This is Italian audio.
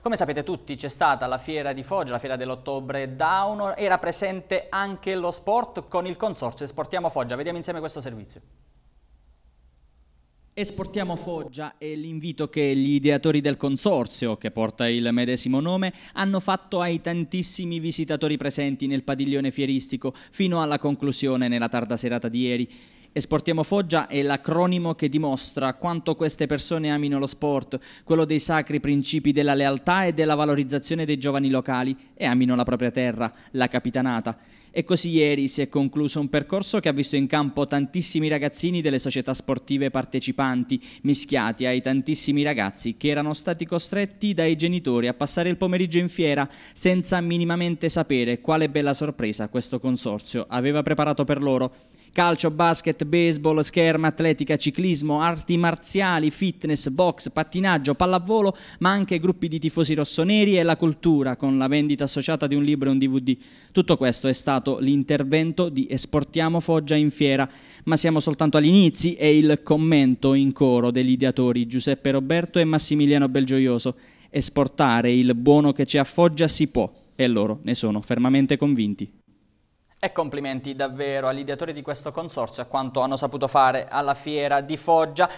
Come sapete tutti c'è stata la fiera di Foggia, la fiera dell'ottobre Down, era presente anche lo sport con il consorzio Esportiamo Foggia, vediamo insieme questo servizio. Esportiamo Foggia è l'invito che gli ideatori del consorzio, che porta il medesimo nome, hanno fatto ai tantissimi visitatori presenti nel padiglione fieristico fino alla conclusione nella tarda serata di ieri. Esportiamo Foggia è l'acronimo che dimostra quanto queste persone amino lo sport, quello dei sacri principi della lealtà e della valorizzazione dei giovani locali e amino la propria terra, la capitanata. E così ieri si è concluso un percorso che ha visto in campo tantissimi ragazzini delle società sportive partecipanti, mischiati ai tantissimi ragazzi che erano stati costretti dai genitori a passare il pomeriggio in fiera senza minimamente sapere quale bella sorpresa questo consorzio aveva preparato per loro calcio, basket, baseball, scherma, atletica, ciclismo, arti marziali, fitness, box, pattinaggio, pallavolo, ma anche gruppi di tifosi rossoneri e la cultura, con la vendita associata di un libro e un DVD. Tutto questo è stato l'intervento di Esportiamo Foggia in fiera, ma siamo soltanto agli inizi e il commento in coro degli ideatori Giuseppe Roberto e Massimiliano Belgioioso. Esportare il buono che c'è a Foggia si può e loro ne sono fermamente convinti. E complimenti davvero agli ideatori di questo consorzio e a quanto hanno saputo fare alla fiera di Foggia